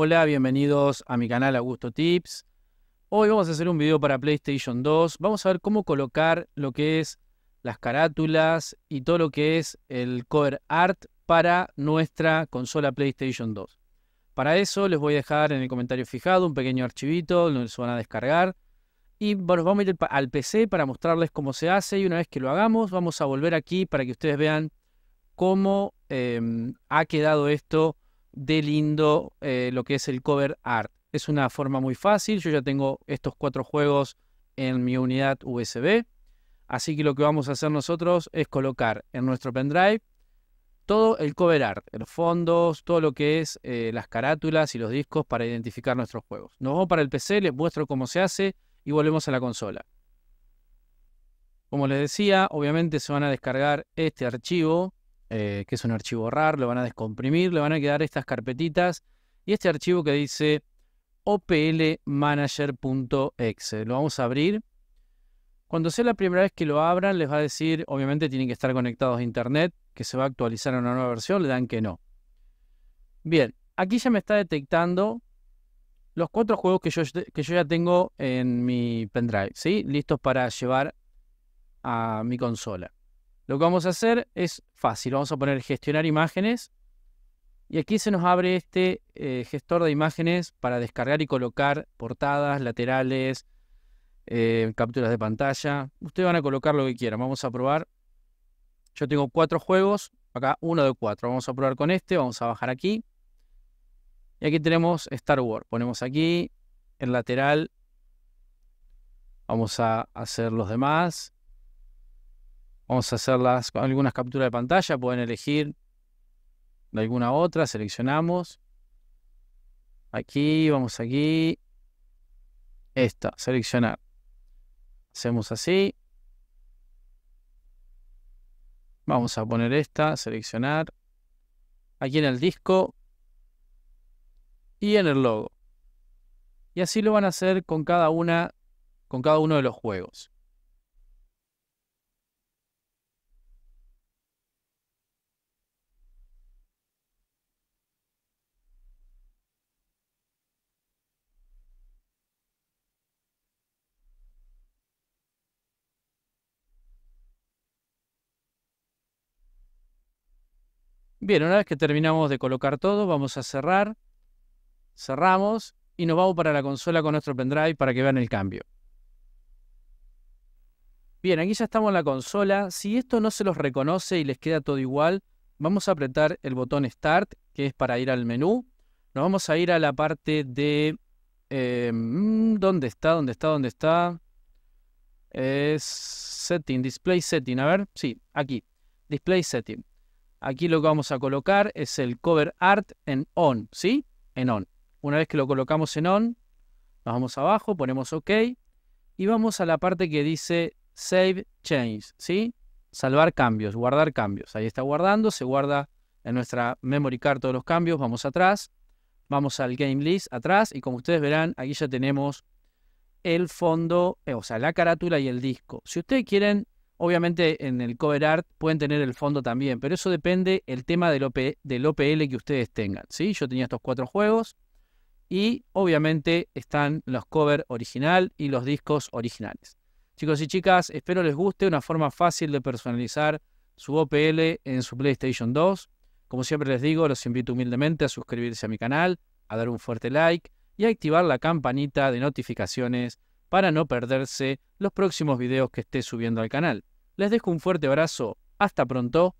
Hola, bienvenidos a mi canal Augusto Tips. Hoy vamos a hacer un video para PlayStation 2. Vamos a ver cómo colocar lo que es las carátulas y todo lo que es el cover art para nuestra consola PlayStation 2. Para eso les voy a dejar en el comentario fijado un pequeño archivito, donde se van a descargar. Y bueno, vamos a ir al PC para mostrarles cómo se hace y una vez que lo hagamos vamos a volver aquí para que ustedes vean cómo em, ha quedado esto de lindo eh, lo que es el cover art. Es una forma muy fácil, yo ya tengo estos cuatro juegos en mi unidad USB, así que lo que vamos a hacer nosotros es colocar en nuestro pendrive todo el cover art, los fondos, todo lo que es eh, las carátulas y los discos para identificar nuestros juegos. Nos vamos para el PC, les muestro cómo se hace y volvemos a la consola. Como les decía, obviamente se van a descargar este archivo eh, que es un archivo RAR, lo van a descomprimir, le van a quedar estas carpetitas y este archivo que dice oplmanager.exe. Lo vamos a abrir. Cuando sea la primera vez que lo abran, les va a decir, obviamente tienen que estar conectados a Internet, que se va a actualizar a una nueva versión, le dan que no. Bien, aquí ya me está detectando los cuatro juegos que yo, que yo ya tengo en mi pendrive, ¿sí? Listos para llevar a mi consola. Lo que vamos a hacer es fácil. Vamos a poner gestionar imágenes. Y aquí se nos abre este eh, gestor de imágenes para descargar y colocar portadas, laterales, eh, capturas de pantalla. Ustedes van a colocar lo que quieran. Vamos a probar. Yo tengo cuatro juegos. Acá uno de cuatro. Vamos a probar con este. Vamos a bajar aquí. Y aquí tenemos Star Wars. Ponemos aquí el lateral. Vamos a hacer los demás. Vamos a hacer con algunas capturas de pantalla, pueden elegir de alguna otra, seleccionamos. Aquí, vamos aquí. Esta, seleccionar. Hacemos así. Vamos a poner esta, seleccionar. Aquí en el disco y en el logo. Y así lo van a hacer con cada una, con cada uno de los juegos. Bien, una vez que terminamos de colocar todo, vamos a cerrar. Cerramos y nos vamos para la consola con nuestro pendrive para que vean el cambio. Bien, aquí ya estamos en la consola. Si esto no se los reconoce y les queda todo igual, vamos a apretar el botón Start, que es para ir al menú. Nos vamos a ir a la parte de... Eh, mm, ¿Dónde está? ¿Dónde está? ¿Dónde está? Es Setting, Display Setting. A ver, sí, aquí. Display Setting. Aquí lo que vamos a colocar es el cover art en on, ¿sí? En on. Una vez que lo colocamos en on, nos vamos abajo, ponemos OK y vamos a la parte que dice Save Change, ¿sí? Salvar cambios, guardar cambios. Ahí está guardando, se guarda en nuestra memory card todos los cambios. Vamos atrás, vamos al Game List atrás y como ustedes verán, aquí ya tenemos el fondo, eh, o sea, la carátula y el disco. Si ustedes quieren Obviamente en el cover art pueden tener el fondo también, pero eso depende el tema del, OPL que ustedes tengan. ¿sí? Yo tenía estos cuatro juegos y obviamente están los cover original y los discos originales. Chicos y chicas, espero les guste una forma fácil de personalizar su OPL en su PlayStation 2. Como siempre les digo, los invito humildemente a suscribirse a mi canal, a dar un fuerte like y a activar la campanita de notificaciones para no perderse los próximos videos que esté subiendo al canal. Les dejo un fuerte abrazo, hasta pronto